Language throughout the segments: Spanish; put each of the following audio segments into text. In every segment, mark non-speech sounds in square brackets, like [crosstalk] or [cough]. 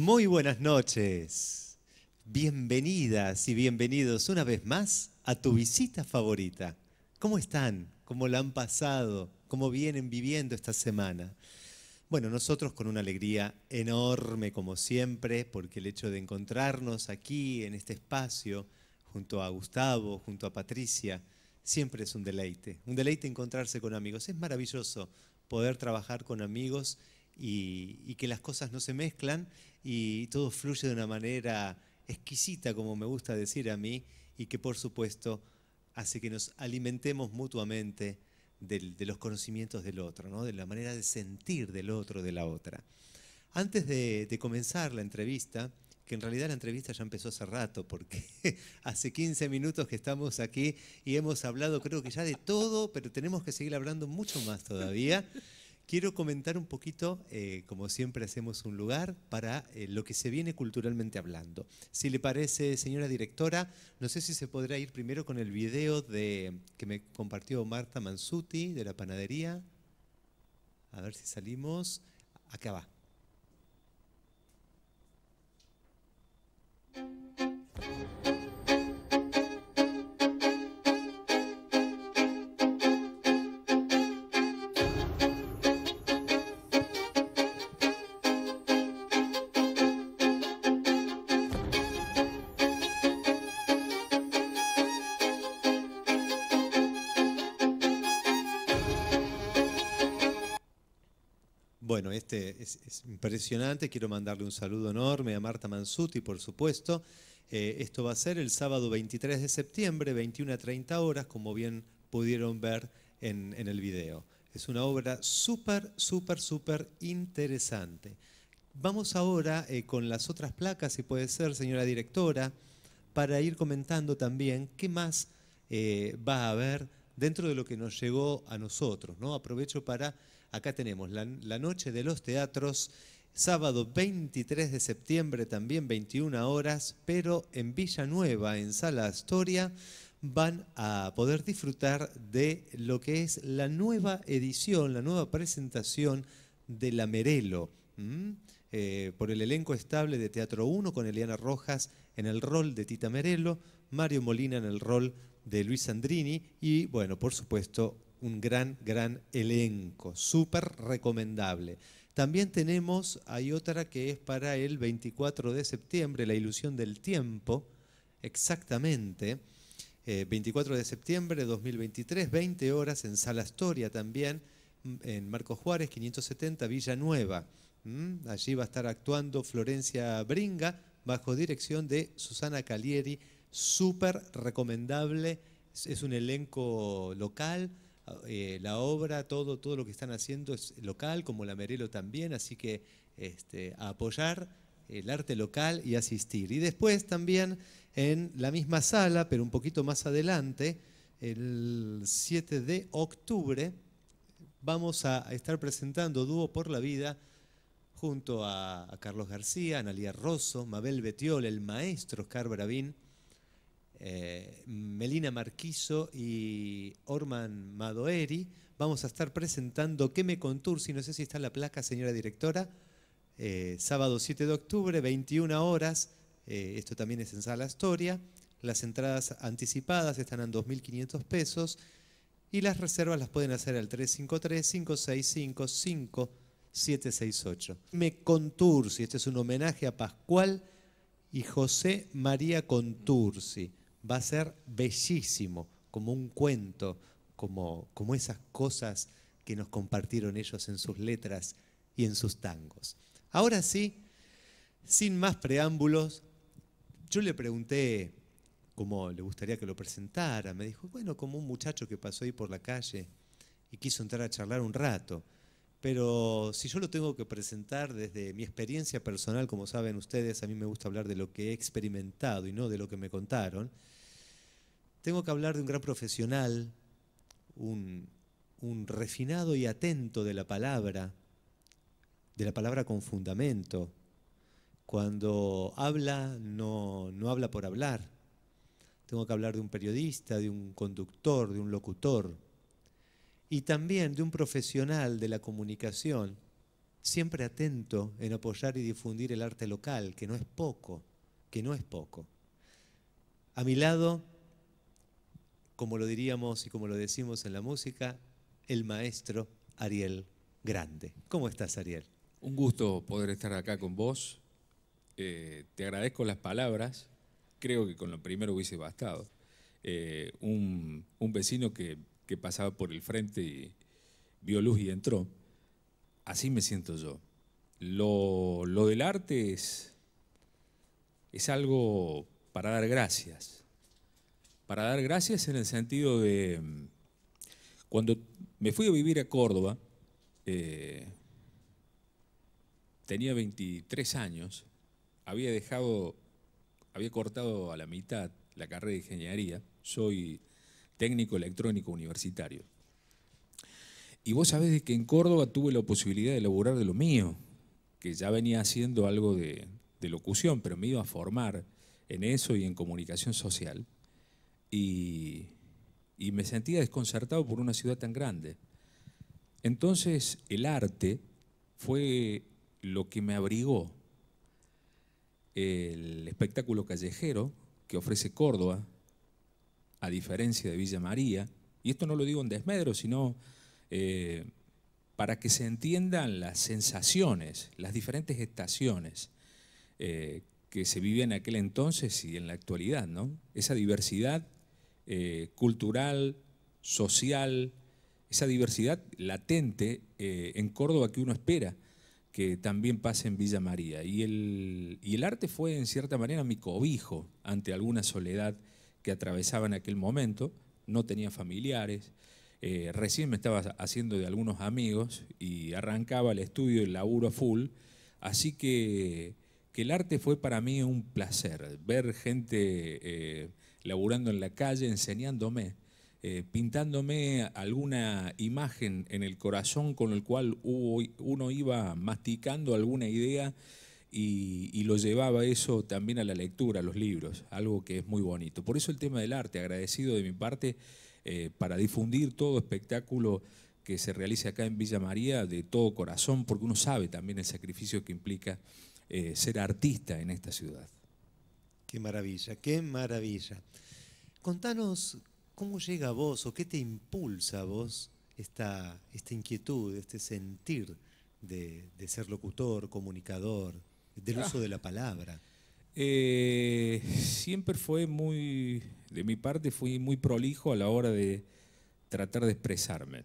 Muy buenas noches. Bienvenidas y bienvenidos una vez más a tu visita favorita. ¿Cómo están? ¿Cómo la han pasado? ¿Cómo vienen viviendo esta semana? Bueno, nosotros con una alegría enorme como siempre, porque el hecho de encontrarnos aquí en este espacio, junto a Gustavo, junto a Patricia, siempre es un deleite. Un deleite encontrarse con amigos. Es maravilloso poder trabajar con amigos y, que las cosas no se mezclan y todo fluye de una manera exquisita, como me gusta decir a mí, y que por supuesto hace que nos alimentemos mutuamente de los conocimientos del otro, ¿no? de la manera de sentir del otro, de la otra. Antes de comenzar la entrevista, que en realidad la entrevista ya empezó hace rato, porque [laughs] hace 15 minutos que estamos aquí y hemos hablado creo que ya de todo, pero tenemos que seguir hablando mucho más todavía. Quiero comentar un poquito, eh, como siempre hacemos un lugar, para eh, lo que se viene culturalmente hablando. Si le parece, señora directora, no sé si se podrá ir primero con el video de, que me compartió Marta Mansuti de la panadería. A ver si salimos. Acá va. bueno, este es, impresionante. Quiero mandarle un saludo enorme a Marta Mansuti, por supuesto. Eh, esto va a ser el sábado 23 de septiembre, 21 a 30 horas, como bien pudieron ver en, el video. Es una obra súper, súper, súper interesante. Vamos ahora eh, con las otras placas, si puede ser, señora directora, para ir comentando también qué más eh, va a haber dentro de lo que nos llegó a nosotros. ¿no? Aprovecho para Acá tenemos la, noche de los teatros, sábado 23 de septiembre, también 21 horas, pero en Villanueva, en Sala Astoria, van a poder disfrutar de lo que es la nueva edición, la nueva presentación de La Merelo, eh, por el elenco estable de Teatro 1 con Eliana Rojas en el rol de Tita Merelo, Mario Molina en el rol de Luis Andrini y, bueno, por supuesto, un gran, gran elenco, súper recomendable. También tenemos, hay otra que es para el 24 de septiembre, La ilusión del tiempo, exactamente, 24 eh, de septiembre de 2023, 20 horas en Sala Astoria también, mm, en Marcos Juárez, 570 Villanueva. Mm, allí va a estar actuando Florencia Bringa bajo dirección de Susana Calieri, súper recomendable, es un elenco local eh, la obra, todo, todo lo que están haciendo es local, como la Merelo también, así que este, a apoyar el arte local y asistir. Y después también en la misma sala, pero un poquito más adelante, el 7 de octubre, vamos a estar presentando Dúo por la Vida junto a, Carlos García, Analia Rosso, Mabel Betiol, el maestro Oscar Bravín eh, Melina Marquizo y Orman Madoeri. Vamos a estar presentando ¿Qué me contursi? No sé si está en la placa, señora directora. Eh, sábado 7 de octubre, 21 horas. Eh, esto también es en Sala historia Las entradas anticipadas están en 2.500 pesos y las reservas las pueden hacer al 353-565-5768. Me Contursi, este es un homenaje a Pascual y José María Contursi va a ser bellísimo, como un cuento, como, como esas cosas que nos compartieron ellos en sus letras y en sus tangos. Ahora sí, sin más preámbulos, yo le pregunté cómo le gustaría que lo presentara. Me dijo, bueno, como un muchacho que pasó ahí por la calle y quiso entrar a charlar un rato. Pero si yo lo tengo que presentar desde mi experiencia personal, como saben ustedes, a mí me gusta hablar de lo que he experimentado y no de lo que me contaron. Tengo que hablar de un gran profesional, un, refinado y atento de la palabra, de la palabra con fundamento. Cuando habla, no, no habla por hablar. Tengo que hablar de un periodista, de un conductor, de un locutor. Y también de un profesional de la comunicación, siempre atento en apoyar y difundir el arte local, que no es poco, que no es poco. A mi lado como lo diríamos y como lo decimos en la música, el maestro Ariel Grande. ¿Cómo estás, Ariel? Un gusto poder estar acá con vos. Eh, te agradezco las palabras. Creo que con lo primero hubiese bastado. Eh, un, vecino que, pasaba por el frente y vio luz y entró. Así me siento yo. Lo, lo, del arte es, es algo para dar gracias, para dar gracias en el sentido de, mm, cuando me fui a vivir a Córdoba, eh, tenía 23 años, había dejado, había cortado a la mitad la carrera de ingeniería, soy técnico electrónico universitario. Y vos sabés que en Córdoba tuve la posibilidad de elaborar de lo mío, que ya venía haciendo algo de, de locución, pero me iba a formar en eso y en comunicación social y, me sentía desconcertado por una ciudad tan grande. Entonces el arte fue lo que me abrigó. El espectáculo callejero que ofrece Córdoba, a diferencia de Villa María, y esto no lo digo en desmedro, sino eh, para que se entiendan las sensaciones, las diferentes estaciones eh, que se vivían en aquel entonces y en la actualidad, ¿no? Esa diversidad eh, cultural, social, esa diversidad latente eh, en Córdoba que uno espera que también pase en Villa María. Y el, el arte fue en cierta manera mi cobijo ante alguna soledad que atravesaba en aquel momento, no tenía familiares, eh, recién me estaba haciendo de algunos amigos y arrancaba el estudio, y el laburo full, así que, que el arte fue para mí un placer, ver gente laburando en la calle, enseñándome, eh, pintándome alguna imagen en el corazón con el cual uno iba masticando alguna idea y, lo llevaba eso también a la lectura, a los libros, algo que es muy bonito. Por eso el tema del arte, agradecido de mi parte eh, para difundir todo espectáculo que se realice acá en Villa María de todo corazón, porque uno sabe también el sacrificio que implica eh, ser artista en esta ciudad. Qué maravilla, qué maravilla. Contanos cómo llega a vos o qué te impulsa a vos esta, esta inquietud, este sentir de, ser locutor, comunicador, del ah. uso de la palabra. Eh, siempre fue muy, de mi parte, fui muy prolijo a la hora de tratar de expresarme.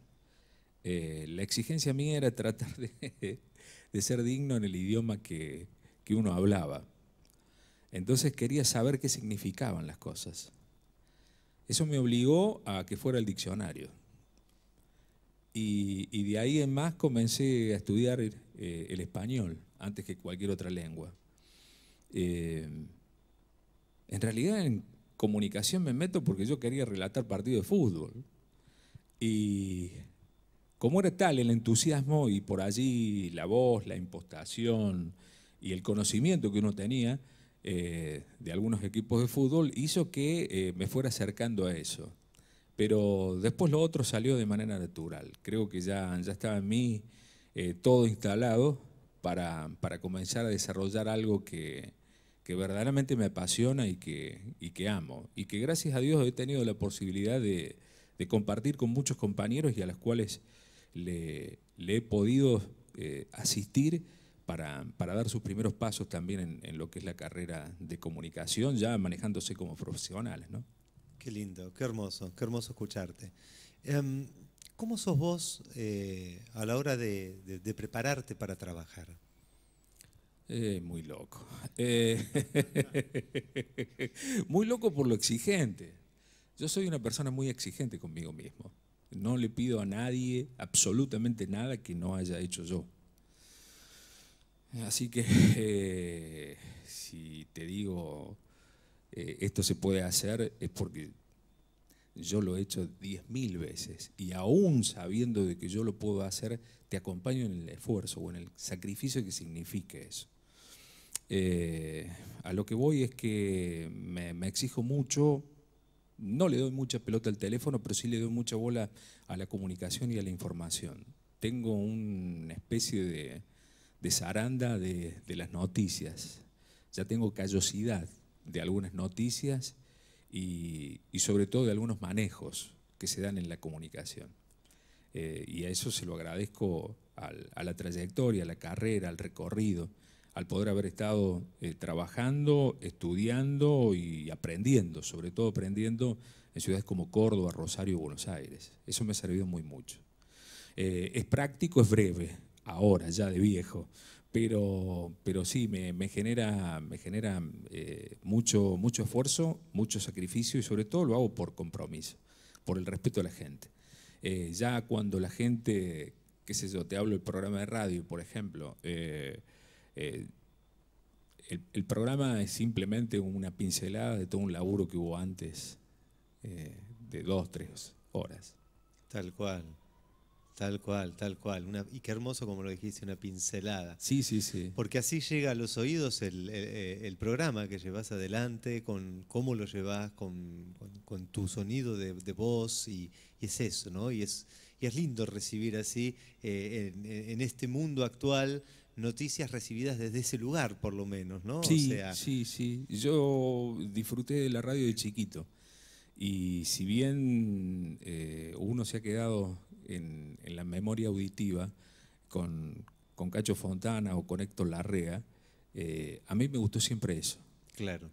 Eh, la exigencia mía era tratar [laughs] de, ser digno en el idioma que, que uno hablaba. Entonces quería saber qué significaban las cosas. Eso me obligó a que fuera el diccionario. Y, de ahí en más comencé a estudiar eh, el español antes que cualquier otra lengua. Eh, en realidad en comunicación me meto porque yo quería relatar partidos de fútbol. Y como era tal el entusiasmo y por allí la voz, la impostación y el conocimiento que uno tenía, eh, de algunos equipos de fútbol hizo que eh, me fuera acercando a eso. Pero después lo otro salió de manera natural. Creo que ya, ya estaba en mí eh, todo instalado para, comenzar a desarrollar algo que, verdaderamente me apasiona y que, amo. Y que gracias a Dios he tenido la posibilidad de, compartir con muchos compañeros y a los cuales le, he podido asistir para, dar sus primeros pasos también en, lo que es la carrera de comunicación, ya manejándose como profesionales. ¿no? Qué lindo, qué hermoso, qué hermoso escucharte. Em, ¿Cómo sos vos eh, a la hora de, prepararte para trabajar? Eh, muy loco. Eh, [laughs] muy loco por lo exigente. Yo soy una persona muy exigente conmigo mismo. No le pido a nadie absolutamente nada que no haya hecho yo. Así que eh, si te digo eh, esto se puede hacer es porque yo lo he hecho 10.000 veces y aún sabiendo de que yo lo puedo hacer, te acompaño en el esfuerzo o en el sacrificio que signifique eso. Eh, a lo que voy es que me, me, exijo mucho, no le doy mucha pelota al teléfono, pero sí le doy mucha bola a la comunicación y a la información. Tengo una especie de de zaranda de, de las noticias. Ya tengo callosidad de algunas noticias y, sobre todo de algunos manejos que se dan en la comunicación. Eh, y a eso se lo agradezco a la trayectoria, a la carrera, al recorrido, al poder haber estado eh, trabajando, estudiando y aprendiendo, sobre todo aprendiendo en ciudades como Córdoba, Rosario, y Buenos Aires. Eso me ha servido muy mucho. Eh, es práctico, es breve, ahora, ya de viejo. Pero, pero sí, me, genera, me genera eh, mucho, mucho esfuerzo, mucho sacrificio y sobre todo lo hago por compromiso, por el respeto a la gente. Eh, ya cuando la gente, qué sé yo, te hablo del programa de radio, por ejemplo, eh, el, el, programa es simplemente una pincelada de todo un laburo que hubo antes de dos, tres horas. Tal cual. Tal cual, tal cual. y qué hermoso como lo dijiste, una pincelada. Sí, sí, sí. Porque así llega a los oídos el, eh, programa que llevas adelante, con cómo lo llevas, con, tu sonido de, voz, y, es eso, ¿no? Y es, lindo recibir así, eh, en, este mundo actual, noticias recibidas desde ese lugar, por lo menos, ¿no? Sí, sí, sí. Yo disfruté de la radio de chiquito. Y si bien eh, uno se ha quedado en, la memoria auditiva con, con, Cacho Fontana o con Héctor Larrea, eh, a mí me gustó siempre eso. Claro,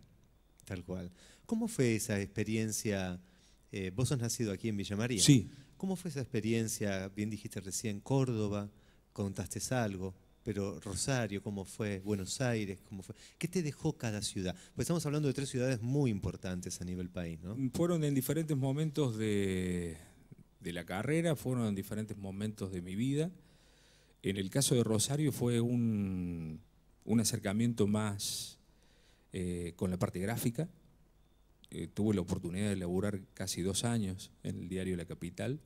tal cual. ¿Cómo fue esa experiencia? Eh, vos sos nacido aquí en Villa María. Sí. ¿Cómo fue esa experiencia? Bien dijiste recién Córdoba, contaste algo, pero Rosario, ¿cómo fue? Buenos Aires, ¿cómo fue? ¿Qué te dejó cada ciudad? Pues estamos hablando de tres ciudades muy importantes a nivel país, ¿no? Fueron en diferentes momentos de, de la carrera, fueron en diferentes momentos de mi vida. En el caso de Rosario fue un, acercamiento más eh, con la parte gráfica. Eh, tuve la oportunidad de laburar casi dos años en el diario La Capital.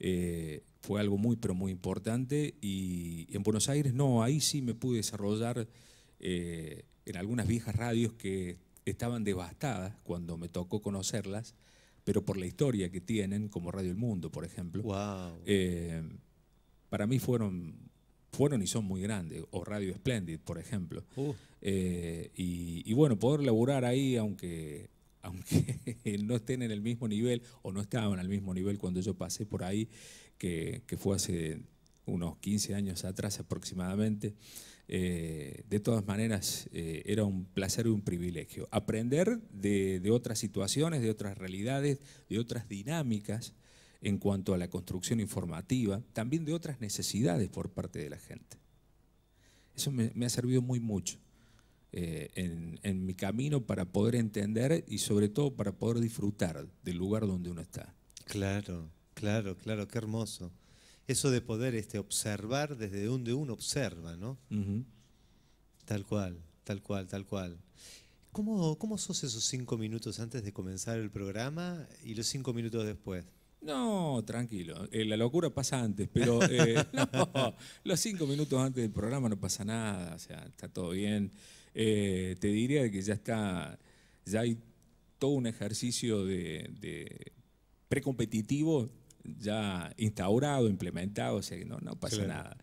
Eh, fue algo muy, pero muy importante. Y en Buenos Aires, no, ahí sí me pude desarrollar en algunas viejas radios que estaban devastadas cuando me tocó conocerlas pero por la historia que tienen, como Radio El Mundo, por ejemplo, eh, para mí fueron, fueron y son muy grandes, o Radio Splendid, por ejemplo. Uh. Eh, y, bueno, poder laburar ahí, aunque, [laughs] aunque no estén en el mismo nivel, o no estaban al mismo nivel cuando yo pasé por ahí, que, que fue hace unos 15 años atrás aproximadamente, eh, de todas maneras, eh, era un placer y un privilegio. Aprender de, otras situaciones, de otras realidades, de otras dinámicas en cuanto a la construcción informativa, también de otras necesidades por parte de la gente. Eso me, ha servido muy mucho eh, en, en mi camino para poder entender y sobre todo para poder disfrutar del lugar donde uno está. Claro, claro, claro, qué hermoso eso de poder este, observar desde donde uno observa, ¿no? Tal cual, tal cual, tal cual. ¿Cómo, ¿Cómo sos esos cinco minutos antes de comenzar el programa y los cinco minutos después? No, tranquilo. Eh, la locura pasa antes, pero eh, [laughs] [laughs] los cinco minutos antes del programa no pasa nada, o sea, está todo bien. Eh, te diría que ya está, ya hay todo un ejercicio de, de precompetitivo ya instaurado, implementado, o sea que no, pasa nada.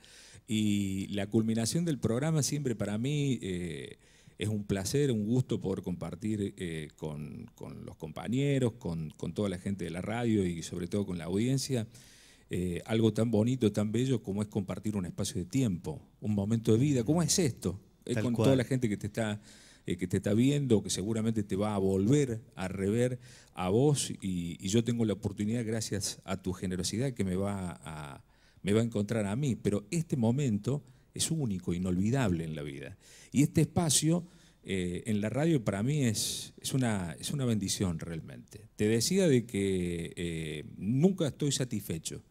Y la culminación del programa siempre para mí eh, es un placer, un gusto poder compartir eh, con, los compañeros, con, toda la gente de la radio y sobre todo con la audiencia. Eh, algo tan bonito, tan bello como es compartir un espacio de tiempo, un momento de vida. ¿Cómo es esto? con toda la gente que te está eh, que te está viendo, que seguramente te va a volver a rever a vos y, yo tengo la oportunidad, gracias a tu generosidad, que me va a, me va a encontrar a mí. Pero este momento es único, inolvidable en la vida. Y este espacio eh, en la radio para mí es, es, una, es una bendición realmente. Te decía de que eh, nunca estoy satisfecho,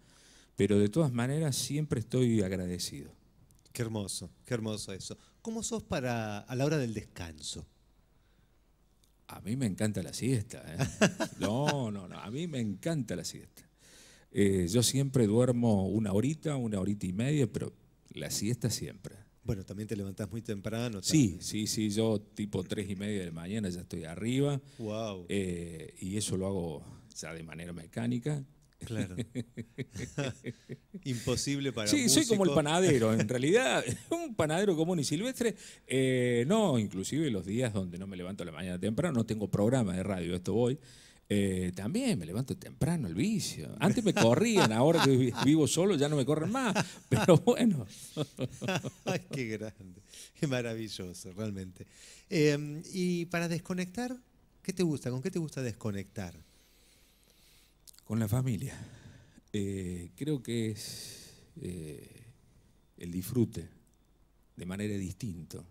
pero de todas maneras siempre estoy agradecido. Qué hermoso, qué hermoso eso. ¿Cómo sos para a la hora del descanso? A mí me encanta la siesta. ¿eh? [laughs] No, no, no. A mí me encanta la siesta. Eh, yo siempre duermo una horita, una horita y media, pero la siesta siempre. Bueno, también te levantás muy temprano. Sí, sí, sí. Yo tipo tres y media de la mañana ya estoy arriba. Wow. Eh, y eso lo hago ya de manera mecánica. Claro. [laughs] Imposible para Sí, soy como el panadero, en realidad, [laughs] un panadero común y silvestre. Eh, no, inclusive los días donde no me levanto la mañana temprano, no tengo programa de radio, esto voy. Eh, también me levanto temprano el vicio. Antes me corrían, ahora que vivo solo ya no me corren más. Pero bueno. [laughs] Ay, qué grande, qué maravilloso, realmente. Em, y para desconectar, ¿qué te gusta? ¿Con qué te gusta desconectar? Con la familia. Eh, creo que es eh, el disfrute de manera distinta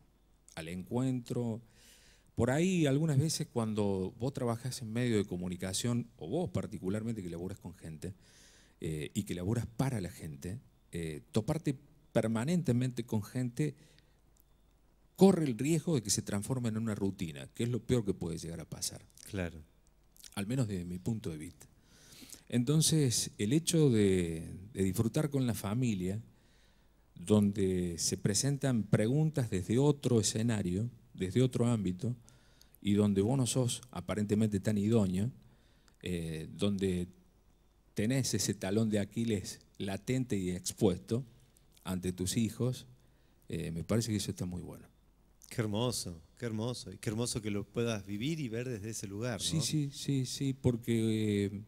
al encuentro. Por ahí algunas veces cuando vos trabajás en medio de comunicación, o vos particularmente que laburas con gente eh, y que laburas para la gente, toparte permanentemente con gente corre el riesgo de que se transforme en una rutina, que es lo peor que puede llegar a pasar. Claro. Al menos desde mi punto de vista. Entonces, el hecho de, disfrutar con la familia, donde se presentan preguntas desde otro escenario, desde otro ámbito, y donde vos no sos aparentemente tan idóneo, eh, donde tenés ese talón de Aquiles latente y expuesto ante tus hijos, eh, me parece que eso está muy bueno. Qué hermoso, qué hermoso, y qué hermoso que lo puedas vivir y ver desde ese lugar. ¿no? Sí, sí, sí, sí, porque eh,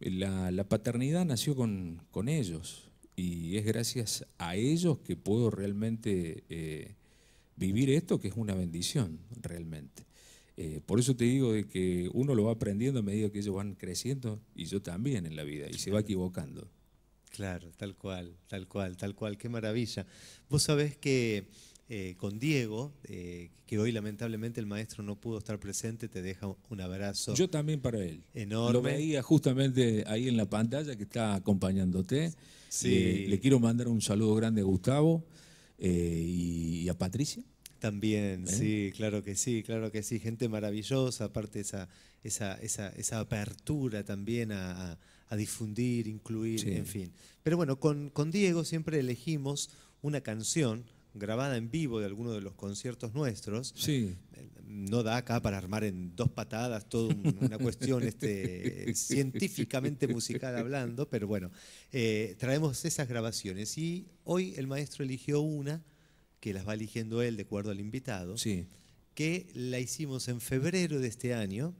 la, paternidad nació con, con, ellos y es gracias a ellos que puedo realmente eh, vivir esto, que es una bendición realmente. Eh, por eso te digo de que uno lo va aprendiendo a medida que ellos van creciendo y yo también en la vida y se va equivocando. Claro, tal cual, tal cual, tal cual, qué maravilla. Vos sabés que eh, con Diego, eh, que hoy lamentablemente el maestro no pudo estar presente, te deja un abrazo. Yo también para él. Enorme. Lo veía justamente ahí en la pantalla que está acompañándote. Eh, le quiero mandar un saludo grande a Gustavo y a Patricia. También, sí, claro que sí, claro que sí. Gente maravillosa, aparte esa, esa, esa, apertura también a, difundir, incluir, en fin. Pero bueno, con, con Diego siempre elegimos una canción grabada en vivo de alguno de los conciertos nuestros. No da acá para armar en dos patadas toda una cuestión este, [laughs] científicamente musical hablando, pero bueno, eh, traemos esas grabaciones y hoy el maestro eligió una que las va eligiendo él de acuerdo al invitado, que la hicimos en febrero de este año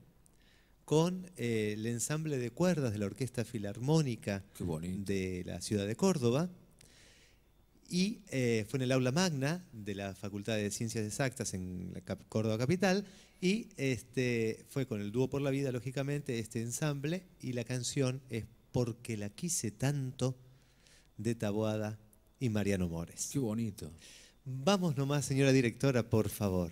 con eh, el ensamble de cuerdas de la Orquesta Filarmónica de la ciudad de Córdoba y eh, fue en el aula magna de la Facultad de Ciencias Exactas en la Córdoba Capital y este, fue con el dúo por la vida, lógicamente, este ensamble y la canción es Porque la quise tanto de Taboada y Mariano Mores. Qué bonito. Vamos nomás, señora directora, por favor.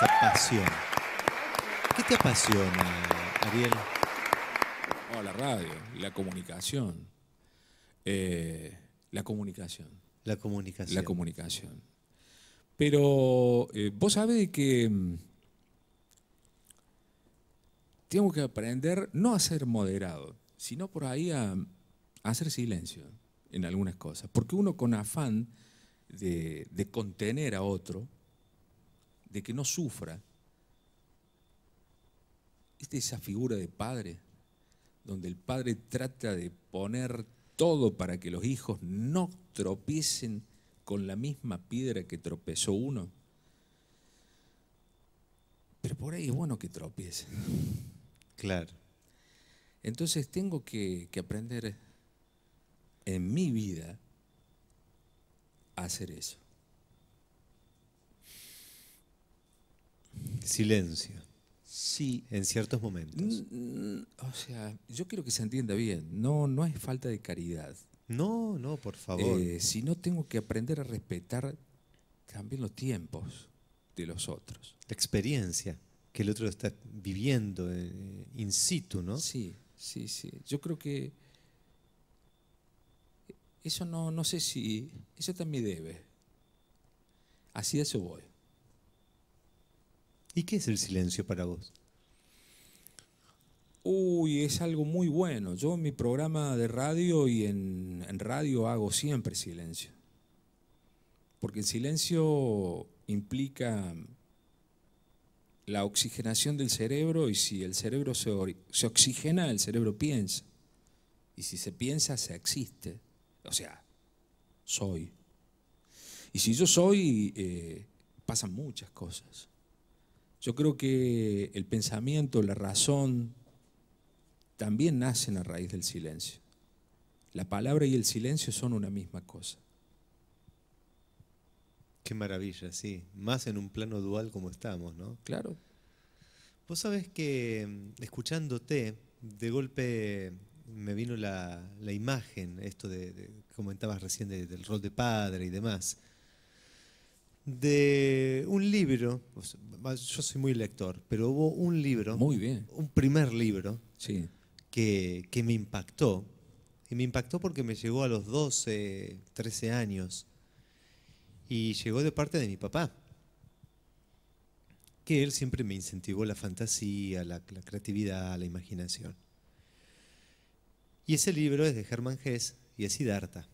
esa pasión. ¿Qué te apasiona, Ariel? la radio, la comunicación. Eh, la comunicación. La comunicación. La comunicación. Pero eh, vos sabés que mm, tengo que aprender no a ser moderado, sino por ahí a, hacer silencio en algunas cosas. Porque uno con afán de contener a otro, de que no sufra, esta esa figura de padre, donde el padre trata de poner todo para que los hijos no tropiecen con la misma piedra que tropezó uno. Pero por ahí es bueno que tropiece. Claro. Entonces tengo que, que aprender en mi vida a hacer eso. silencio. Sí. En ciertos momentos. O sea, yo quiero que se entienda bien. No, no es falta de caridad. No, no, por favor. Eh, si no tengo que aprender a respetar también los tiempos de los otros. La experiencia que el otro está viviendo eh, in situ, ¿no? Sí, sí, sí. Yo creo que eso no, no sé si, eso también debe. Así de eso voy. ¿Y qué es el silencio para vos? Uy, es algo muy bueno. Yo en mi programa de radio y en, radio hago siempre silencio. Porque el silencio implica la oxigenación del cerebro y si el cerebro se, oxigena, el cerebro piensa. Y si se piensa, se existe. O sea, soy. Y si yo soy, eh, pasan muchas cosas. Yo creo que el pensamiento, la razón, también nacen a raíz del silencio. La palabra y el silencio son una misma cosa. Qué maravilla, sí. Más en un plano dual como estamos, ¿no? Claro. Vos sabés que mm, escuchándote, de golpe me vino la, imagen, esto de, comentabas recién del rol de padre y demás de un libro, yo soy muy lector, pero hubo un libro, un primer libro, que, me impactó, y me impactó porque me llegó a los 12, 13 años, y llegó de parte de mi papá, que él siempre me incentivó la fantasía, la, creatividad, la imaginación. Y ese libro es de Germán Hess y es Siddhartha.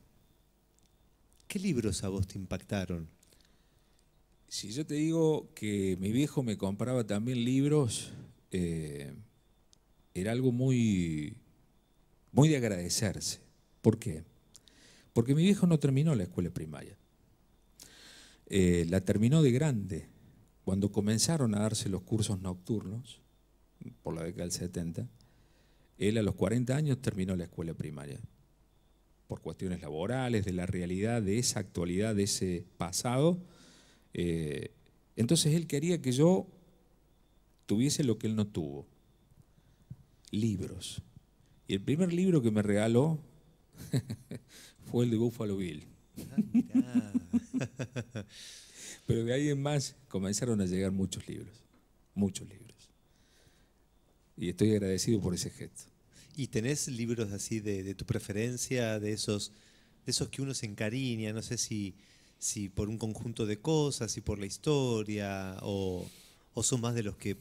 ¿Qué libros a vos te impactaron? Si yo te digo que mi viejo me compraba también libros, eh, era algo muy, muy de agradecerse. ¿Por qué? Porque mi viejo no terminó la escuela primaria. Eh, la terminó de grande. Cuando comenzaron a darse los cursos nocturnos, por la década del 70, él a los 40 años terminó la escuela primaria. Por cuestiones laborales, de la realidad, de esa actualidad, de ese pasado, eh, entonces él quería que yo tuviese lo que él no tuvo, libros. Y el primer libro que me regaló [laughs] fue el de Buffalo Bill. [laughs] Pero de ahí en más comenzaron a llegar muchos libros, muchos libros. Y estoy agradecido por ese gesto. ¿Y tenés libros así de, tu preferencia, de esos, de esos que uno se encariña? No sé si si por un conjunto de cosas, y por la historia, o, son más de los que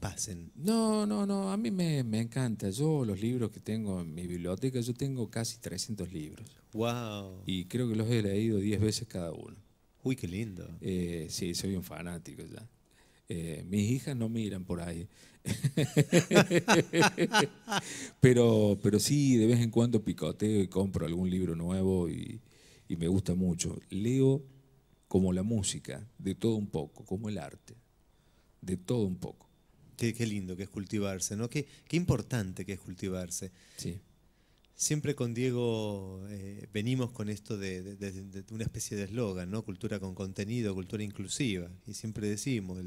pasen. No, no, no, a mí me, encanta. Yo los libros que tengo en mi biblioteca, yo tengo casi 300 libros. ¡Wow! Y creo que los he leído 10 veces cada uno. Uy, qué lindo. Eh, sí, soy un fanático ya. Eh, mis hijas no miran por ahí. [laughs] pero, pero sí, de vez en cuando picoteo y compro algún libro nuevo y, y me gusta mucho. Leo como la música, de todo un poco, como el arte, de todo un poco. Qué, lindo que es cultivarse, ¿no? Qué, qué importante que es cultivarse. Sí. Siempre con Diego eh, venimos con esto de, una especie de eslogan, ¿no? Cultura con contenido, cultura inclusiva. Y siempre decimos,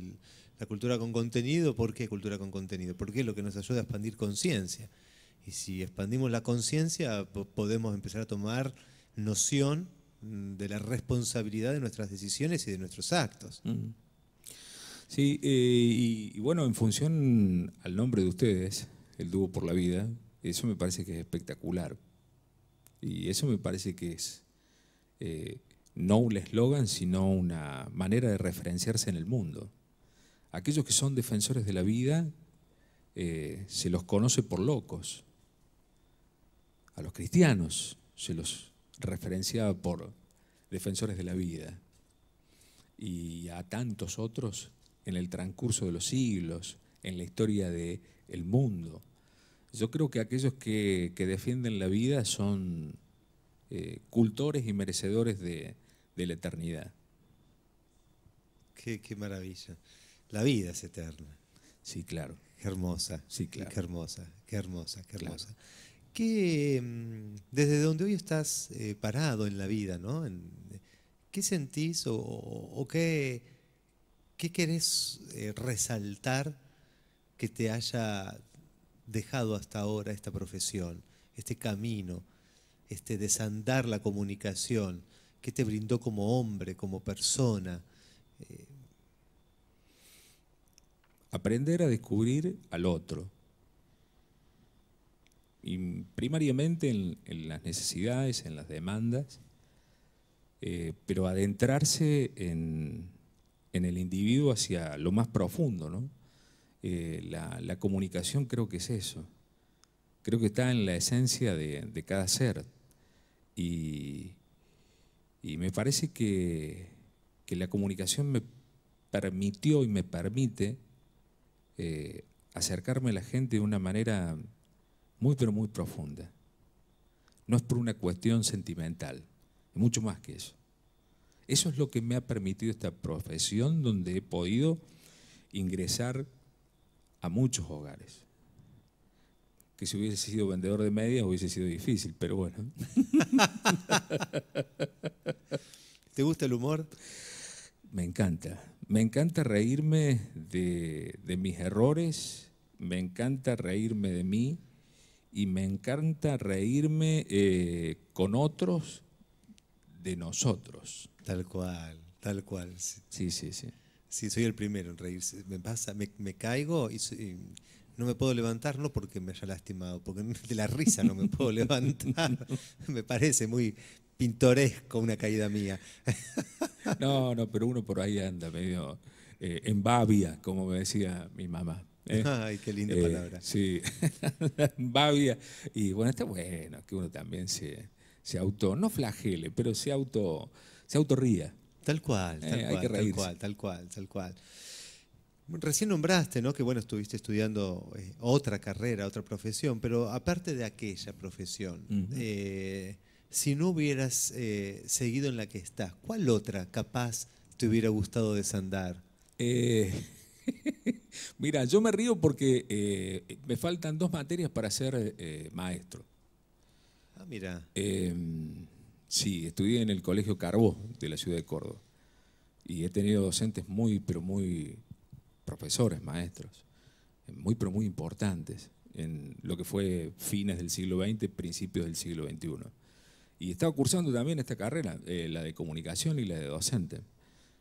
la cultura con contenido, ¿por qué cultura con contenido? Porque es lo que nos ayuda a expandir conciencia. Y si expandimos la conciencia, podemos empezar a tomar noción mm, de la responsabilidad de nuestras decisiones y de nuestros actos. Mm. Sí, eh, y, bueno, en función al nombre de ustedes, el dúo por la vida, eso me parece que es espectacular. Y eso me parece que es eh, no un eslogan, sino una manera de referenciarse en el mundo. Aquellos que son defensores de la vida eh, se los conoce por locos. A los cristianos se los referenciada por Defensores de la Vida y a tantos otros en el transcurso de los siglos, en la historia del mundo. Yo creo que aquellos que, defienden la vida son eh, cultores y merecedores de, la eternidad. Qué, maravilla. La vida es eterna. Sí, claro. Qué hermosa. Sí, Qué hermosa, qué hermosa, qué hermosa. Mm, desde donde hoy estás eh, parado en la vida, ¿no? Eh, ¿Qué sentís o, qué, qué, querés eh, resaltar que te haya dejado hasta ahora esta profesión, este camino, este desandar la comunicación? ¿Qué te brindó como hombre, como persona? Aprender a descubrir al otro primariamente en, las necesidades, en las demandas, eh, pero adentrarse en, el individuo hacia lo más profundo. Eh, la, comunicación creo que es eso. Creo que está en la esencia de, cada ser. Y, me parece que, la comunicación me permitió y me permite eh, acercarme a la gente de una manera muy pero muy profunda. No es por una cuestión sentimental, es mucho más que eso. Eso es lo que me ha permitido esta profesión donde he podido ingresar a muchos hogares. Que si hubiese sido vendedor de medias hubiese sido difícil, pero bueno. [laughs] ¿Te gusta el humor? Me encanta. Me encanta reírme de, de mis errores, me encanta reírme de mí, y me encanta reírme eh, con otros de nosotros. Tal cual, tal cual. Sí, sí, sí. Sí, soy el primero en reírse. Me pasa, me, caigo y, no me puedo levantar, no porque me haya lastimado, porque [laughs] de la risa no me puedo levantar. [laughs] me parece muy pintoresco una caída mía. [laughs] no, no, pero uno por ahí anda medio eh, en babia, como me decía mi mamá. ¿eh? [laughs] Ay, qué linda eh, palabra. Sí, [laughs] Babia. Y bueno, está bueno que uno también se, auto, no flagele, pero se auto, se autorría. Tal cual, eh, tal, cual, tal cual, tal cual, tal cual. Recién nombraste, ¿no? Que bueno, estuviste estudiando otra carrera, otra profesión, pero aparte de aquella profesión, si no hubieras seguido en la que estás, ¿cuál otra capaz te hubiera gustado desandar? [laughs] Mira, yo me río porque eh, me faltan dos materias para ser eh, maestro. Ah, mira. Em, sí, estudié en el Colegio Carbó de la ciudad de Córdoba. Y he tenido docentes muy, pero muy profesores, maestros, muy, pero muy importantes en lo que fue fines del siglo XX, principios del siglo XXI. Y estaba cursando también esta carrera, eh, la de comunicación y la de docente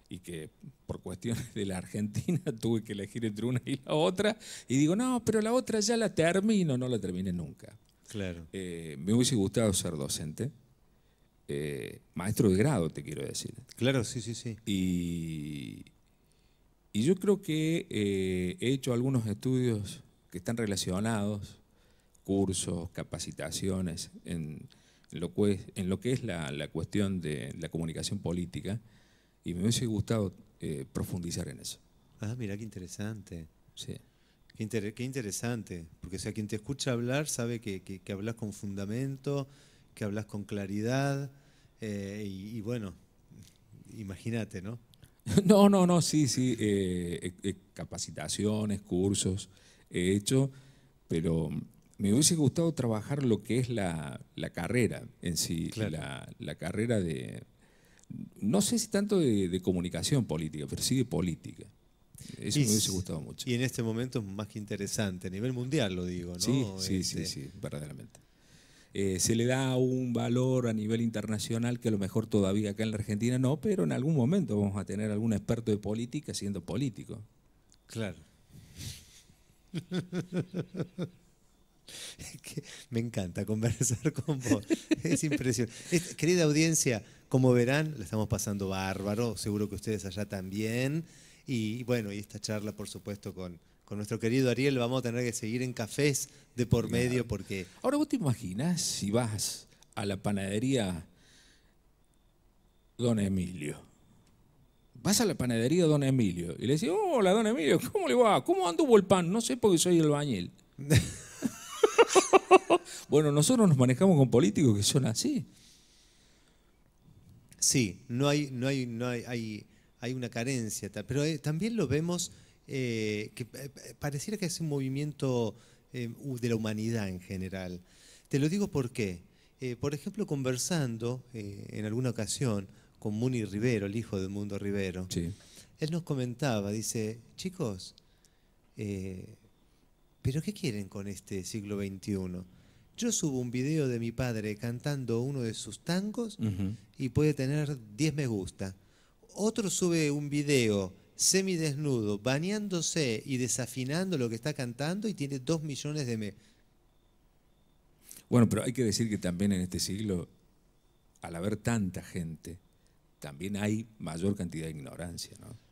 y que por cuestiones de la Argentina [laughs] tuve que elegir entre una y la otra, y digo, no, pero la otra ya la termino, no la termine nunca. Claro. Eh, me hubiese gustado ser docente, eh, maestro de grado, te quiero decir. Claro, sí, sí, sí. Y, yo creo que eh, he hecho algunos estudios que están relacionados, cursos, capacitaciones, en, lo, que es, en lo que es la, cuestión de la comunicación política y me hubiese gustado eh, profundizar en eso. Ah, mira qué interesante. Sí. Qué, interesante, porque sea, quien te escucha hablar sabe que, hablas con fundamento, que hablas con claridad, eh, y, bueno, imagínate, ¿no? [laughs] no, no, no, sí, sí, eh, capacitaciones, cursos he hecho, pero me hubiese gustado trabajar lo que es la, carrera en sí, la, carrera de, no sé si tanto de, comunicación política, pero sí de política. Eso me hubiese gustado mucho. Y en este momento es más que interesante, a nivel mundial lo digo, ¿no? Sí, sí, sí, este verdaderamente. Eh, se le da un valor a nivel internacional que a lo mejor todavía acá en la Argentina no, pero en algún momento vamos a tener algún experto de política siendo político. Claro. [laughs] me encanta conversar con vos. [laughs] Es impresionante. Querida audiencia, como verán, la estamos pasando bárbaro, seguro que ustedes allá también. Y bueno, y esta charla, por supuesto, con, nuestro querido Ariel, vamos a tener que seguir en cafés de por medio porque... Ahora vos te imaginas si vas a la panadería Don Emilio. Vas a la panadería Don Emilio y le decís, hola Don Emilio, ¿cómo le va? ¿Cómo anduvo el pan? No sé porque soy el bañil. [laughs] [laughs] bueno, nosotros nos manejamos con políticos que son así. Sí, no hay, no hay, no hay, hay, hay una carencia, pero eh, también lo vemos eh, que eh, pareciera que es un movimiento de la humanidad en general. Te lo digo porque, por ejemplo, conversando en alguna ocasión con Muni Rivero, el hijo de Mundo Rivero, él nos comentaba, dice, chicos, ¿pero qué quieren con este siglo XXI? Yo subo un video de mi padre cantando uno de sus tangos y puede tener 10 me gusta. Otro sube un video semidesnudo, bañándose y desafinando lo que está cantando y tiene 2 millones de me. Bueno, pero hay que decir que también en este siglo, al haber tanta gente, también hay mayor cantidad de ignorancia, ¿no?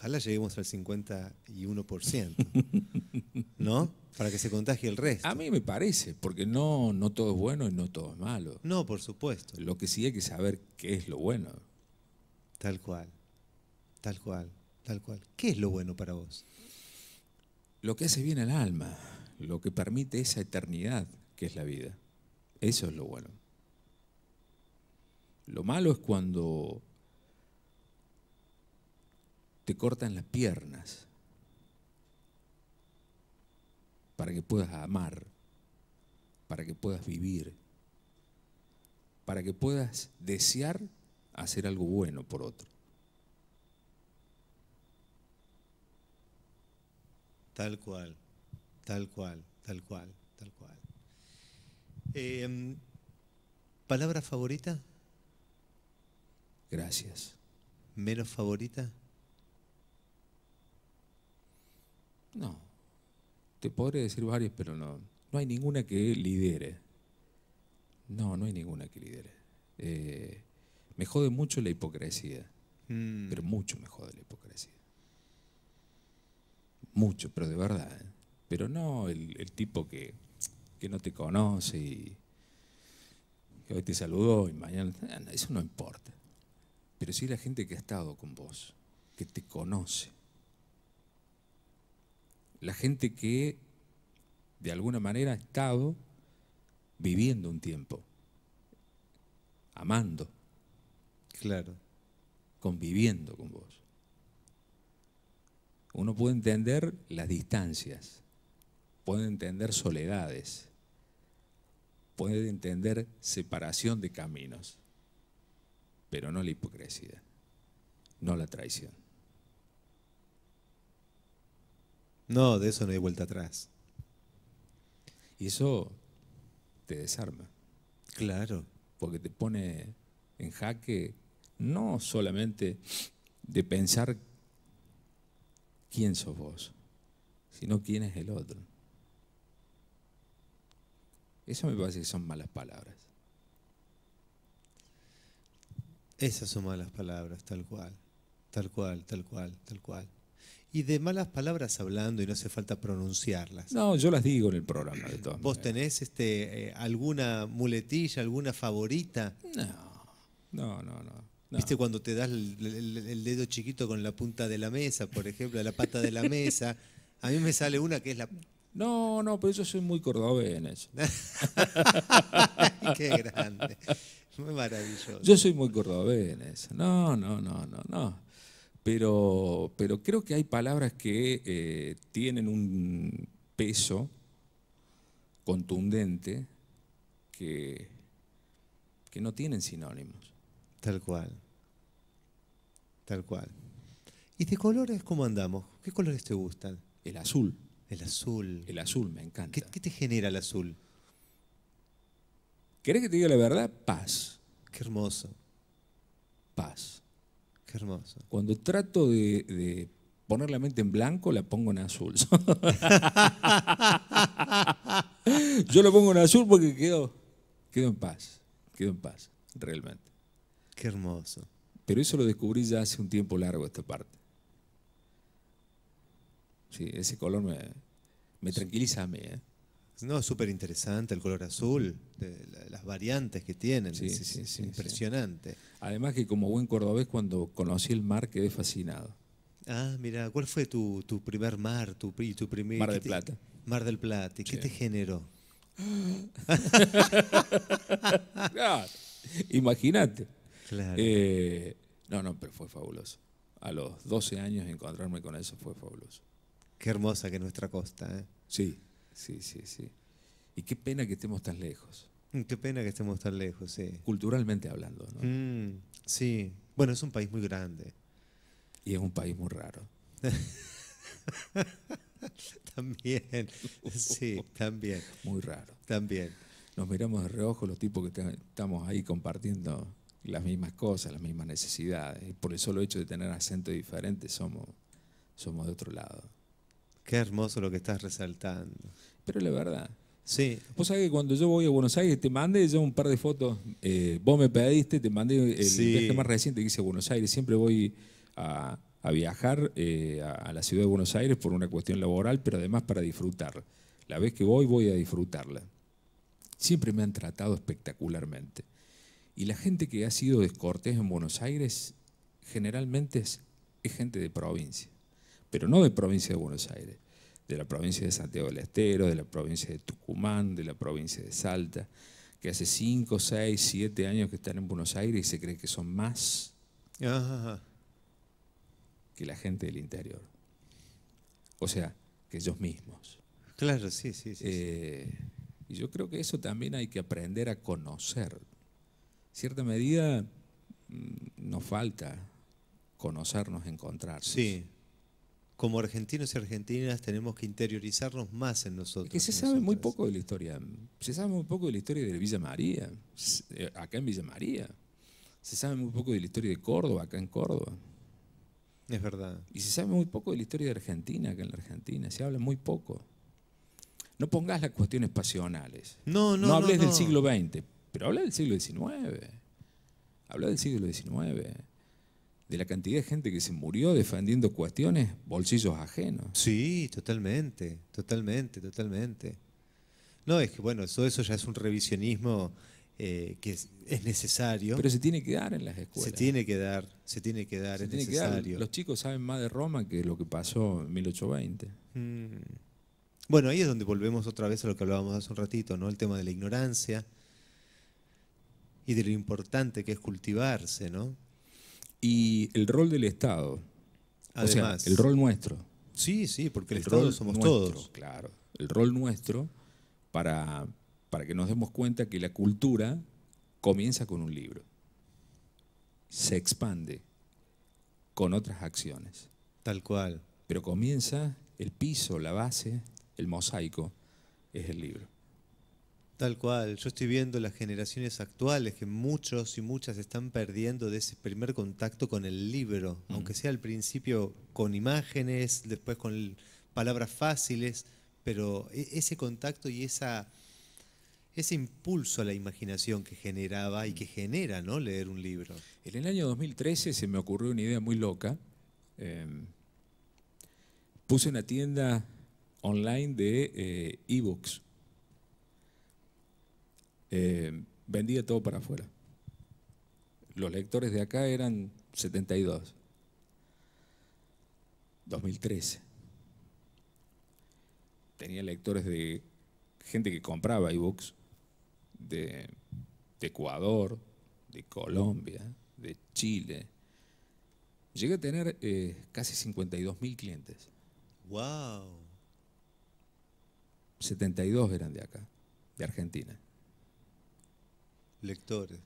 Ojalá lleguemos al 51%, [laughs] ¿no? Para que se contagie el resto. A mí me parece, porque no, no todo es bueno y no todo es malo. No, por supuesto. Lo que sí hay que saber qué es lo bueno. Tal cual, tal cual, tal cual. ¿Qué es lo bueno para vos? Lo que hace bien al alma, lo que permite esa eternidad que es la vida. Eso es lo bueno. Lo malo es cuando cortan las piernas para que puedas amar, para que puedas vivir, para que puedas desear hacer algo bueno por otro. Tal cual, tal cual, tal cual, tal cual. Em, ¿Palabra favorita? Gracias. ¿Menos favorita? No. Te podré decir varias, pero no. No hay ninguna que lidere. No, no hay ninguna que lidere. Eh, me jode mucho la hipocresía. Mm. Pero mucho me jode la hipocresía. Mucho, pero de verdad. ¿eh? Pero no el, tipo que, que, no te conoce y que hoy te saludó y mañana. Ah, eso no importa. Pero sí la gente que ha estado con vos, que te conoce la gente que de alguna manera ha estado viviendo un tiempo, amando. Claro. Conviviendo con vos. Uno puede entender las distancias, puede entender soledades, puede entender separación de caminos, pero no la hipocresía, no la traición. No, de eso no hay vuelta atrás. Y eso te desarma. Claro. Porque te pone en jaque no solamente de pensar quién sos vos, sino quién es el otro. Eso me parece que son malas palabras. Esas son malas palabras, tal cual, tal cual, tal cual, tal cual. Y de malas palabras hablando y no hace falta pronunciarlas. No, yo las digo en el programa de todo. ¿Vos tenés este, eh, alguna muletilla, alguna favorita? No, no, no, no. ¿Viste cuando te das el, dedo chiquito con la punta de la mesa, por ejemplo, la pata de la mesa? A mí me sale una que es la... No, no, pero yo soy muy cordobés eso. [laughs] Qué grande. Muy maravilloso. Yo soy muy cordobés en eso. No, no, no, no, no. Pero, pero creo que hay palabras que eh, tienen un peso contundente que, no tienen sinónimos. Tal cual. Tal cual. ¿Y de colores cómo andamos? ¿Qué colores te gustan? El azul. El azul. El azul, me encanta. ¿Qué, qué te genera el azul? ¿Querés que te diga la verdad? Paz. Qué hermoso. Paz. Qué hermoso. Cuando trato de, poner la mente en blanco, la pongo en azul. [laughs] Yo la pongo en azul porque quedo, quedo en paz, quedo en paz, realmente. Qué hermoso. Pero eso lo descubrí ya hace un tiempo largo esta parte. Sí, ese color me, me tranquiliza a mí. ¿eh? Pues no, es súper interesante el color azul, las variantes que tienen, es, impresionante. Además que como buen cordobés cuando conocí el mar quedé fascinado. Ah, mira, ¿cuál fue tu, primer mar, tu, tu primer... Mar del Plata. Mar del Plata, ¿y qué te generó? claro, [laughs] Imagínate. Claro. Eh, no, no, pero fue fabuloso. A los 12 años encontrarme con eso fue fabuloso. Qué hermosa que es nuestra costa, ¿eh? Sí, sí, sí, sí. Y qué pena que estemos tan lejos. Mm, qué pena que estemos tan lejos, sí. Culturalmente hablando, ¿no? Mm, sí. Bueno, es un país muy grande. Y es un país muy raro. [laughs] también, sí, también. Muy raro. También. Nos miramos de reojo los tipos que estamos ahí compartiendo las mismas cosas, las mismas necesidades. Y por el solo hecho de tener acento diferente somos, somos de otro lado. Qué hermoso lo que estás resaltando. Pero la verdad. Sí. Vos sabés que cuando yo voy a Buenos Aires te mandé yo un par de fotos. Eh, vos me pediste, te mandé el sí. más reciente que hice a Buenos Aires. Siempre voy a, viajar eh, a, la ciudad de Buenos Aires por una cuestión laboral, pero además para disfrutar. La vez que voy, voy a disfrutarla. Siempre me han tratado espectacularmente. Y la gente que ha sido descortés en Buenos Aires generalmente es gente de provincia pero no de provincia de Buenos Aires, de la provincia de Santiago del Estero, de la provincia de Tucumán, de la provincia de Salta, que hace 5, 6, 7 años que están en Buenos Aires y se cree que son más que la gente del interior. O sea, que ellos mismos. Claro, sí, sí, sí. Eh, y yo creo que eso también hay que aprender a conocer. En cierta medida mm, nos falta conocernos, encontrarnos. Sí, como argentinos y argentinas tenemos que interiorizarnos más en nosotros. que se sabe muy poco de la historia. Se sabe muy poco de la historia de Villa María, eh, acá en Villa María. Se sabe muy poco de la historia de Córdoba, acá en Córdoba. Es verdad. Y se sabe muy poco de la historia de Argentina, acá en la Argentina. Se habla muy poco. No pongas las cuestiones pasionales. No, no. No hables no, del siglo XX, pero habla del siglo XIX. Habla del siglo XIX de la cantidad de gente que se murió defendiendo cuestiones, bolsillos ajenos. Sí, totalmente, totalmente, totalmente. No, es que bueno, todo eso ya es un revisionismo eh, que es, necesario. Pero se tiene que dar en las escuelas. Se tiene que dar, se tiene que dar, es necesario. Los chicos saben más de Roma que lo que pasó en 1820. Mm. Bueno, ahí es donde volvemos otra vez a lo que hablábamos hace un ratito, ¿no? El tema de la ignorancia y de lo importante que es cultivarse, ¿no? y el rol del Estado. Además. el rol nuestro. Sí, sí, porque el, Estado somos todos. Claro, el rol nuestro para, para que nos demos cuenta que la cultura comienza con un libro, se expande con otras acciones. Tal cual. Pero comienza el piso, la base, el mosaico, es el libro. Tal cual, yo estoy viendo las generaciones actuales que muchos y muchas están perdiendo de ese primer contacto con el libro, aunque sea al principio con imágenes, después con palabras fáciles, pero e, ese contacto y esa, ese impulso a la imaginación que generaba y mm. que genera ¿no? leer un libro. En el año 2013 se me ocurrió una idea muy loca. Em, puse una tienda online de eh, ebooks. books eh, vendía todo para afuera. Los lectores de acá eran 72. 2013. Tenía lectores de gente que compraba ebooks de, Ecuador, de Colombia, de Chile. Llegué a tener eh, casi 52 mil clientes. ¡Wow! 72 eran de acá, de Argentina lectores,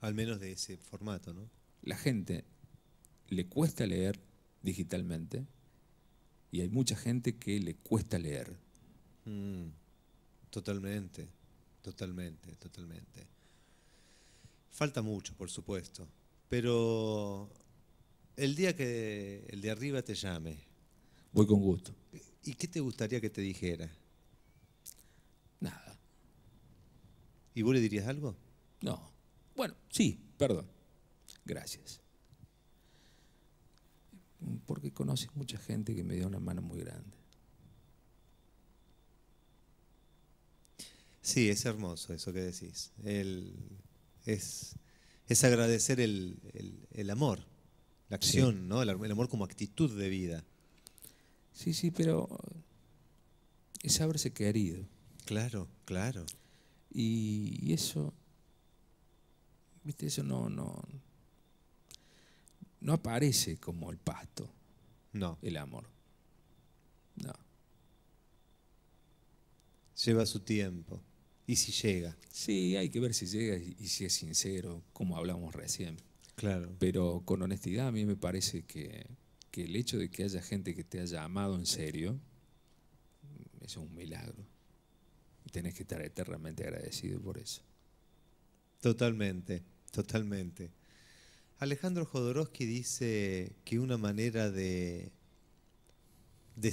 al menos de ese formato, ¿no? La gente le cuesta leer digitalmente y hay mucha gente que le cuesta leer. Mm, totalmente, totalmente, totalmente. Falta mucho, por supuesto, pero el día que el de arriba te llame. Voy con gusto. ¿Y qué te gustaría que te dijera? Nada. ¿Y vos le dirías algo? No. Bueno, sí, perdón. Gracias. Porque conoces mucha gente que me dio una mano muy grande. Sí, es hermoso eso que decís. es, agradecer el, amor, la acción, ¿no? el amor como actitud de vida. Sí, sí, pero es haberse querido. Claro, claro. Y eso ¿Viste? Eso no, no, no aparece como el pasto. No. El amor. No. Lleva su tiempo. ¿Y si llega? Sí, hay que ver si llega y si es sincero, como hablamos recién. Claro. Pero con honestidad a mí me parece que, el hecho de que haya gente que te haya amado en serio, es un milagro. Y tenés que estar eternamente agradecido por eso. Totalmente. Totalmente. Alejandro Jodorowsky dice que una manera de,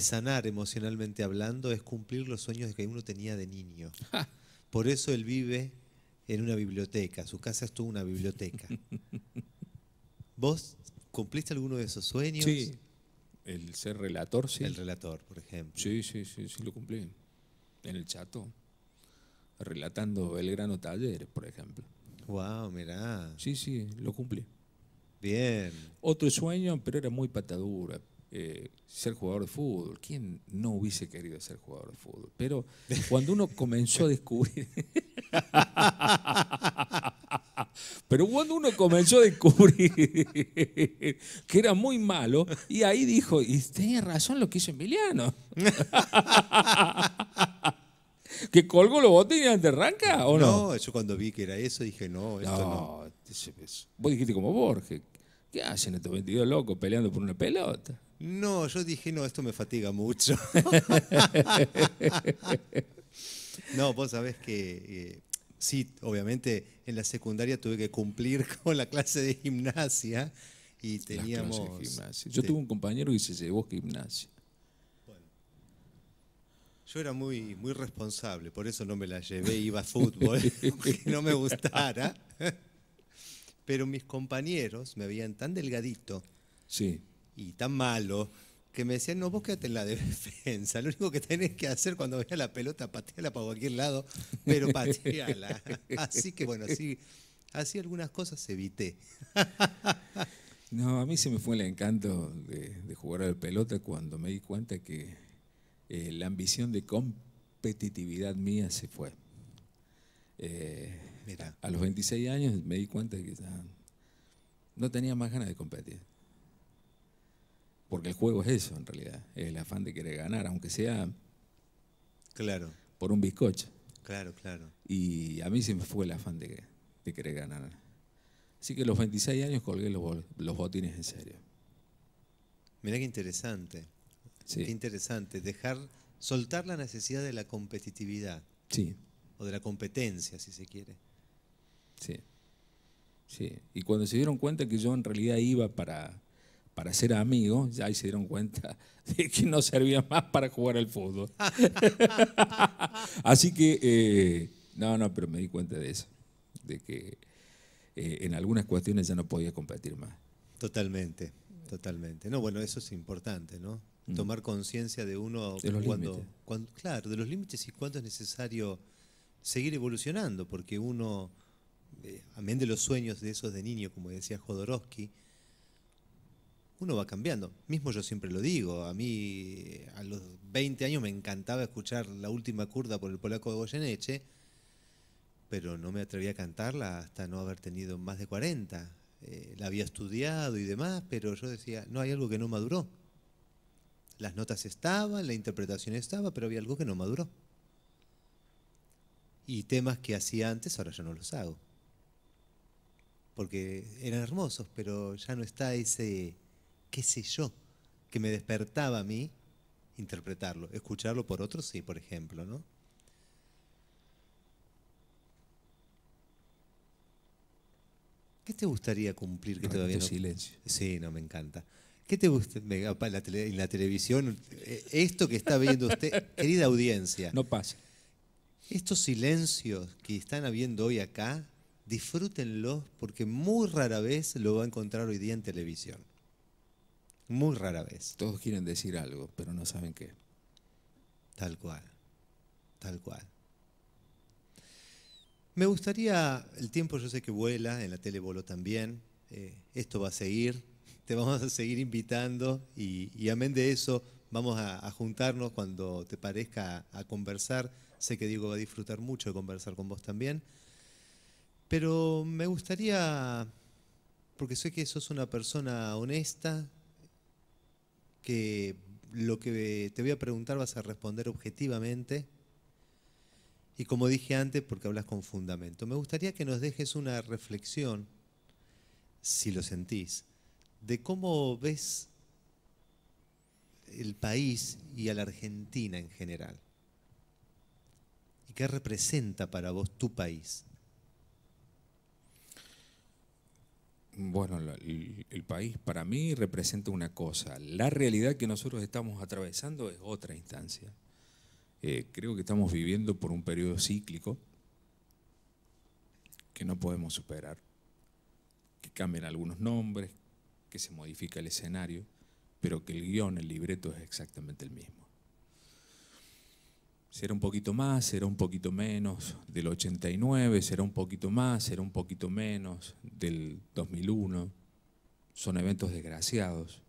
sanar emocionalmente hablando es cumplir los sueños que uno tenía de niño. Por eso él vive en una biblioteca. Su casa es toda una biblioteca. [laughs] ¿Vos cumpliste alguno de esos sueños? Sí. El ser relator, sí. El relator, por ejemplo. Sí, sí, sí, sí, lo cumplí. En el chato. Relatando Belgrano taller, por ejemplo. Wow, mirá. Sí, sí, lo cumplí. Bien. Otro sueño, pero era muy patadura. Eh, ser jugador de fútbol. ¿Quién no hubiese querido ser jugador de fútbol? Pero cuando uno comenzó a descubrir... [laughs] Pero cuando uno comenzó a descubrir que era muy malo, y ahí dijo, y tenía razón lo que hizo Emiliano. [laughs] que colgo los botes y te arranca, ¿o no? No, yo cuando vi que era eso dije, no, esto no. no. Vos dijiste como Borges, ¿qué hacen estos 22 locos peleando por una pelota? No, yo dije, no, esto me fatiga mucho. [laughs] no, vos sabés que... Eh, sí, obviamente en la secundaria tuve que cumplir [laughs] con la clase de gimnasia y teníamos... Yo tuve un compañero que se llevó gimnasia. Yo era muy, muy responsable, por eso no me la llevé, iba a fútbol, [laughs] que no me gustara. Pero mis compañeros me veían tan delgadito sí. y tan malo que me decían, no, vos quédate en la defensa, lo único que tenés que hacer cuando veas la pelota, pateala para cualquier lado, pero pateala. [laughs] Así que bueno, así, así algunas cosas evité. No, a mí se me fue el encanto de, de jugar al pelota cuando me di cuenta que eh, la ambición de competitividad mía se fue. Eh, a los 26 años me di cuenta de que no tenía más ganas de competir. Porque el juego es eso, en realidad. Es el afán de querer ganar, aunque sea claro. por un bizcocho. Claro, claro. Y a mí se me fue el afán de, querer ganar. Así que a los 26 años colgué los, botines en serio. Mirá qué interesante. Qué interesante, dejar, soltar la necesidad de la competitividad. Sí. O de la competencia, si se quiere. Sí. Sí. Y cuando se dieron cuenta que yo en realidad iba para, para ser amigo, ya ahí se dieron cuenta [laughs] de que no servía más para jugar al fútbol. [laughs] Así que, eh, no, no, pero me di cuenta de eso, de que eh, en algunas cuestiones ya no podía competir más. Totalmente, totalmente. No, bueno, eso es importante, ¿no? tomar conciencia de uno cuando, claro, de los límites y cuánto es necesario seguir evolucionando, porque uno, a eh, amén de los sueños de esos de niño, como decía Jodorowsky, uno va cambiando. Mismo yo siempre lo digo, a mí eh, a los 20 años me encantaba escuchar la última curda por el polaco de Goyeneche, pero no me atreví a cantarla hasta no haber tenido más de 40. Eh, la había estudiado y demás, pero yo decía, no hay algo que no maduró las notas estaban, la interpretación estaba, pero había algo que no maduró. Y temas que hacía antes, ahora ya no los hago. Porque eran hermosos, pero ya no está ese, qué sé yo, que me despertaba a mí interpretarlo. Escucharlo por otros, sí, por ejemplo, ¿no? ¿Qué te gustaría cumplir este que todavía no? silencio. Sí, no, me encanta. ¿Qué te gusta en la, televisión? Eh, esto que está viendo usted, [laughs] querida audiencia. No pasa. Estos silencios que están habiendo hoy acá, disfrútenlos porque muy rara vez lo va a encontrar hoy día en televisión. Muy rara vez. Todos quieren decir algo, pero no saben qué. Tal cual. Tal cual. Me gustaría, el tiempo yo sé que vuela, en la tele voló también, eh, esto va a seguir, te vamos a seguir invitando y, amén de eso, vamos a, juntarnos cuando te parezca a, a conversar. Sé que Diego va a disfrutar mucho de conversar con vos también. Pero me gustaría, porque sé que sos una persona honesta, que lo que te voy a preguntar vas a responder objetivamente. Y como dije antes, porque hablas con fundamento, me gustaría que nos dejes una reflexión, si lo sentís, de cómo ves el país y a la Argentina en general. ¿Y qué representa para vos tu país? Bueno, el, país para mí representa una cosa. La realidad que nosotros estamos atravesando es otra instancia. Eh, creo que estamos viviendo por un periodo cíclico que no podemos superar. Que cambian algunos nombres, que se modifica el escenario, pero que el guión, el libreto es exactamente el mismo. Será un poquito más, será un poquito menos del 89, será un poquito más, será un poquito menos del 2001. Son eventos desgraciados,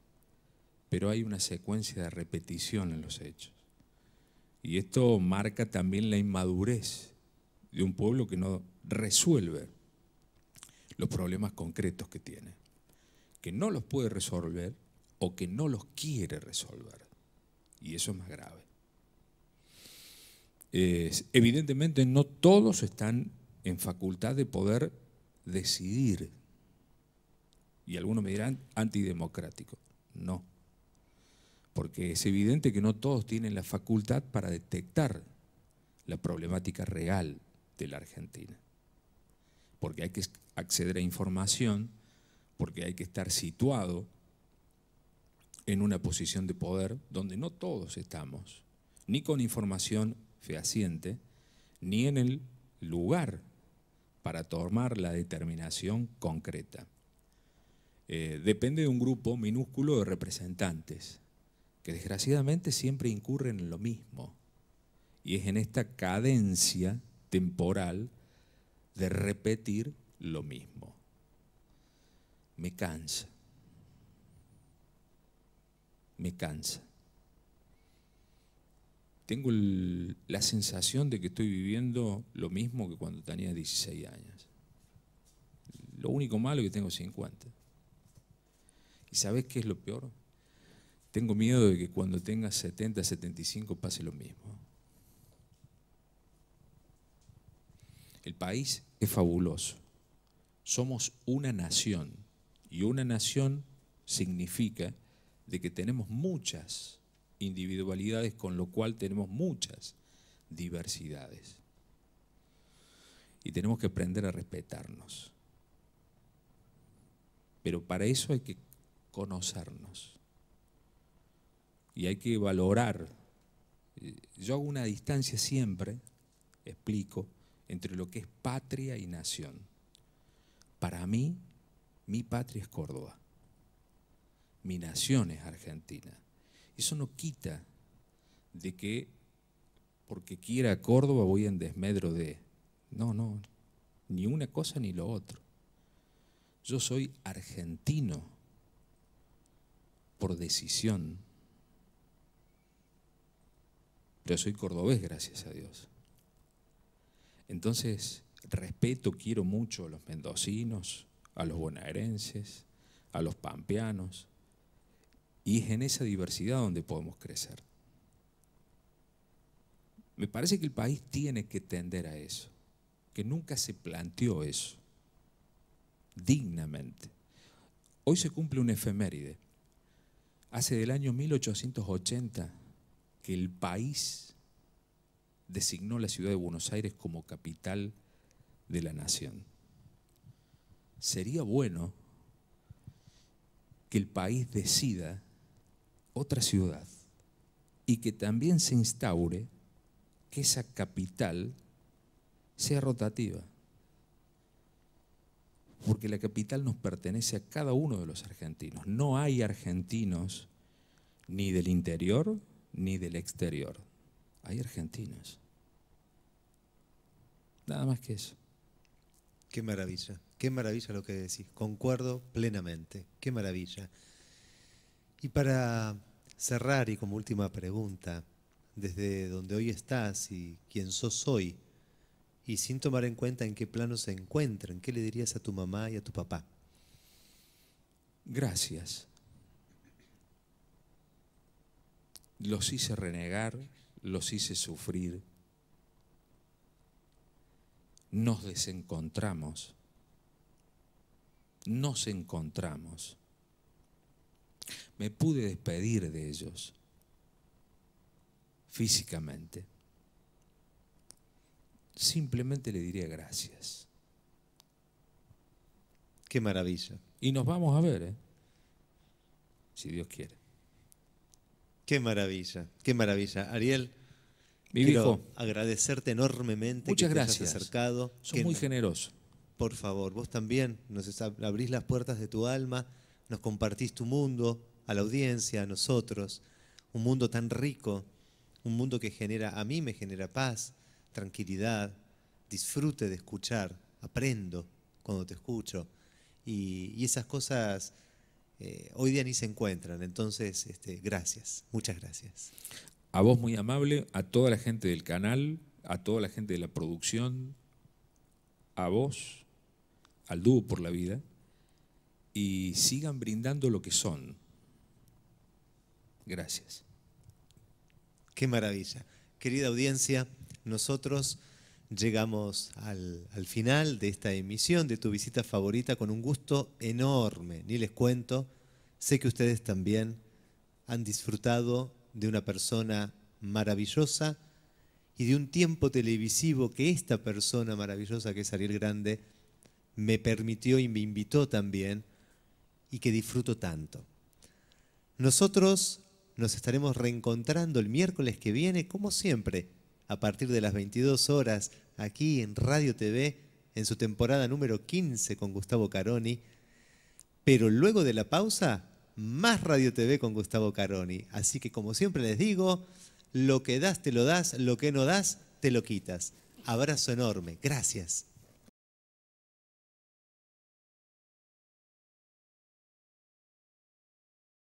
pero hay una secuencia de repetición en los hechos. Y esto marca también la inmadurez de un pueblo que no resuelve los problemas concretos que tiene que no los puede resolver o que no los quiere resolver. Y eso es más grave. evidentemente no todos están en facultad de poder decidir. Y algunos me dirán antidemocrático. No. Porque es evidente que no todos tienen la facultad para detectar la problemática real de la Argentina. Porque hay que acceder a información porque hay que estar situado en una posición de poder donde no todos estamos, ni con información fehaciente, ni en el lugar para tomar la determinación concreta. Eh, depende de un grupo minúsculo de representantes, que desgraciadamente siempre incurren en lo mismo, y es en esta cadencia temporal de repetir lo mismo me cansa. Me cansa. Tengo la sensación de que estoy viviendo lo mismo que cuando tenía 16 años. Lo único malo es que tengo 50. ¿Y sabes qué es lo peor? Tengo miedo de que cuando tenga 70, 75 pase lo mismo. El país es fabuloso. Somos una nación y una nación significa de que tenemos muchas individualidades, con lo cual tenemos muchas diversidades. Y tenemos que aprender a respetarnos. Pero para eso hay que conocernos. Y hay que valorar. Eh, yo hago una distancia siempre, explico, entre lo que es patria y nación. Para mí, mi patria es Córdoba. Mi nación es Argentina. Eso no quita de que porque quiera Córdoba voy en desmedro de... No, no, ni una cosa ni lo otro. Yo soy argentino por decisión, pero soy cordobés, gracias a Dios. Entonces, respeto, quiero mucho a los mendocinos, a los bonaerenses, a los pampeanos, y es en esa diversidad donde podemos crecer. Me parece que el país tiene que tender a eso, que nunca se planteó eso, dignamente. Hoy se cumple un efeméride. Hace del año 1880 que el país designó la ciudad de Buenos Aires como capital de la nación sería bueno que el país decida otra ciudad y que también se instaure que esa capital sea rotativa. Porque la capital nos pertenece a cada uno de los argentinos. No hay argentinos ni del interior ni del exterior. Hay argentinos. Nada más que eso. Qué maravilla. Qué maravilla lo que decís. Concuerdo plenamente. Qué maravilla. Y para cerrar y como última pregunta, desde donde hoy estás y quién sos hoy, y sin tomar en cuenta en qué plano se encuentran, ¿qué le dirías a tu mamá y a tu papá? Gracias. Los hice renegar, los hice sufrir. Nos desencontramos nos encontramos. Me pude despedir de ellos físicamente. Simplemente le diría gracias. Qué maravilla. Y nos vamos a ver, ¿eh? si Dios quiere. Qué maravilla, qué maravilla. Ariel, Mi quiero agradecerte enormemente muchas que gracias. acercado. Son muy generoso por favor, vos también nos abrís las puertas de tu alma, nos compartís tu mundo a la audiencia, a nosotros, un mundo tan rico, un mundo que genera, a mí me genera paz, tranquilidad, disfrute de escuchar, aprendo cuando te escucho. Y, esas cosas eh, hoy día ni se encuentran. Entonces, este, gracias, muchas gracias. A vos muy amable, a toda la gente del canal, a toda la gente de la producción, a vos al dúo por la vida y sigan brindando lo que son. Gracias. Qué maravilla. Querida audiencia, nosotros llegamos al, final de esta emisión de tu visita favorita con un gusto enorme. Ni les cuento, sé que ustedes también han disfrutado de una persona maravillosa y de un tiempo televisivo que esta persona maravillosa que es Ariel Grande me permitió y me invitó también y que disfruto tanto. Nosotros nos estaremos reencontrando el miércoles que viene, como siempre, a partir de las 22 horas, aquí en Radio TV, en su temporada número 15 con Gustavo Caroni. Pero luego de la pausa, más Radio TV con Gustavo Caroni. Así que, como siempre les digo, lo que das te lo das, lo que no das te lo quitas. Abrazo enorme, gracias.